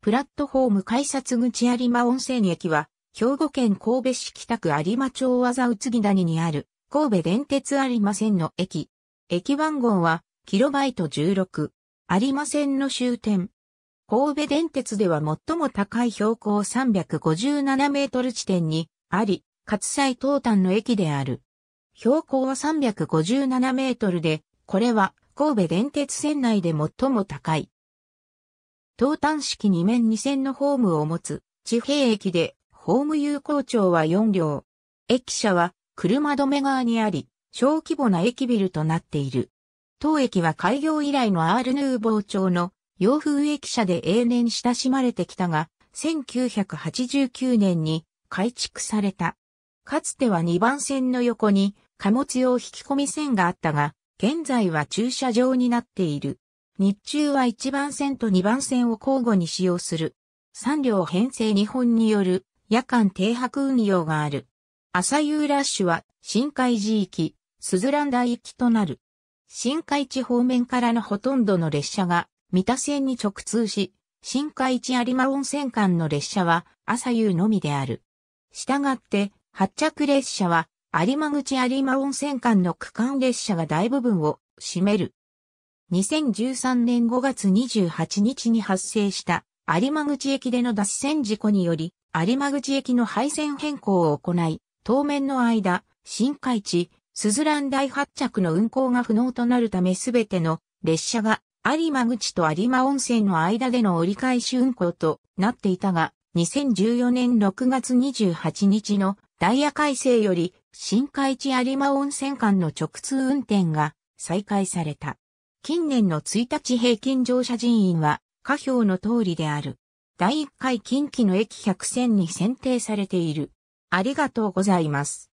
プラットフォーム改札口有馬温泉駅は、兵庫県神戸市北区有馬町ざ。宇津木谷にある、神戸電鉄有馬線の駅。駅番号は、キロバイト16。有馬線の終点。神戸電鉄では最も高い標高357メートル地点にあり、葛西東端の駅である。標高は357メートルで、これは神戸電鉄線内で最も高い。東端式2面2線のホームを持つ地平駅で、ホーム有効長は4両。駅舎は車止め側にあり、小規模な駅ビルとなっている。当駅は開業以来のアールヌーボー町の洋風駅舎で永年親しまれてきたが、1989年に改築された。かつては2番線の横に貨物用引き込み線があったが、現在は駐車場になっている。日中は1番線と2番線を交互に使用する。3両編成日本による夜間停泊運用がある。朝夕ラッシュは深海寺域、鈴蘭台行きとなる。深海地方面からのほとんどの列車が三田線に直通し、深海地有馬温泉間の列車は朝夕のみである。したがって、発着列車は有馬口有馬温泉間の区間列車が大部分を占める。2013年5月28日に発生した有馬口駅での脱線事故により、有馬口駅の配線変更を行い、当面の間、新海地、スズラン着の運行が不能となるためすべての列車が有馬口と有馬温泉の間での折り返し運行となっていたが、2014年6月28日のダイヤ改正より、新海地有馬温泉間の直通運転が再開された。近年の1日平均乗車人員は、下表の通りである。第1回近畿の駅100選に選定されている。ありがとうございます。